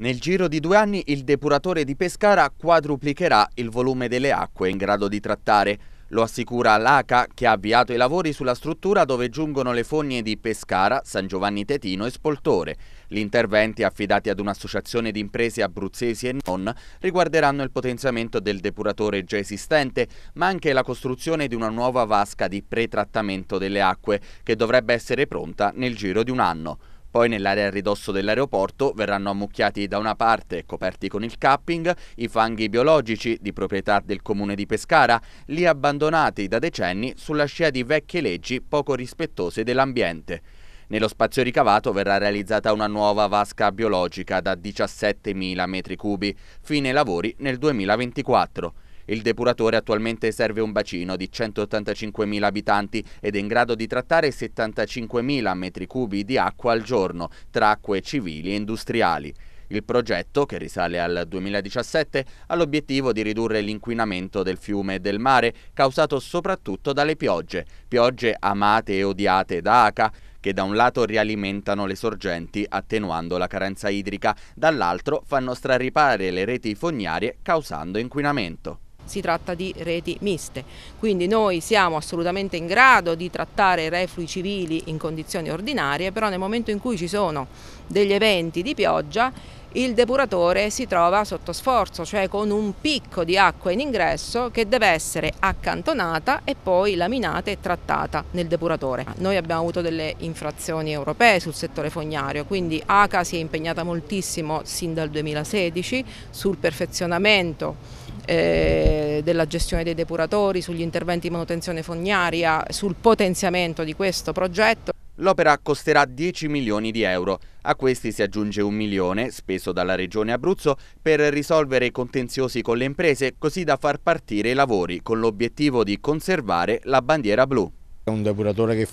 Nel giro di due anni il depuratore di Pescara quadruplicherà il volume delle acque in grado di trattare. Lo assicura l'ACA che ha avviato i lavori sulla struttura dove giungono le fogne di Pescara, San Giovanni Tetino e Spoltore. Gli interventi affidati ad un'associazione di imprese abruzzesi e non riguarderanno il potenziamento del depuratore già esistente, ma anche la costruzione di una nuova vasca di pretrattamento delle acque che dovrebbe essere pronta nel giro di un anno. Poi nell'area a ridosso dell'aeroporto verranno ammucchiati da una parte coperti con il capping i fanghi biologici di proprietà del comune di Pescara, lì abbandonati da decenni sulla scia di vecchie leggi poco rispettose dell'ambiente. Nello spazio ricavato verrà realizzata una nuova vasca biologica da 17.000 m3, fine lavori nel 2024. Il depuratore attualmente serve un bacino di 185.000 abitanti ed è in grado di trattare 75.000 metri cubi di acqua al giorno, tra acque civili e industriali. Il progetto, che risale al 2017, ha l'obiettivo di ridurre l'inquinamento del fiume e del mare, causato soprattutto dalle piogge, piogge amate e odiate da ACA, che da un lato rialimentano le sorgenti attenuando la carenza idrica, dall'altro fanno straripare le reti fognarie causando inquinamento si tratta di reti miste. Quindi noi siamo assolutamente in grado di trattare reflui civili in condizioni ordinarie, però nel momento in cui ci sono degli eventi di pioggia il depuratore si trova sotto sforzo, cioè con un picco di acqua in ingresso che deve essere accantonata e poi laminata e trattata nel depuratore. Noi abbiamo avuto delle infrazioni europee sul settore fognario, quindi ACA si è impegnata moltissimo sin dal 2016 sul perfezionamento eh, della gestione dei depuratori, sugli interventi di manutenzione fognaria, sul potenziamento di questo progetto. L'opera costerà 10 milioni di euro. A questi si aggiunge un milione, speso dalla Regione Abruzzo, per risolvere i contenziosi con le imprese, così da far partire i lavori, con l'obiettivo di conservare la bandiera blu. Un depuratore che,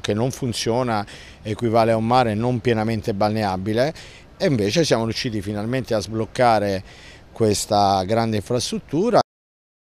che non funziona equivale a un mare non pienamente balneabile e invece siamo riusciti finalmente a sbloccare questa grande infrastruttura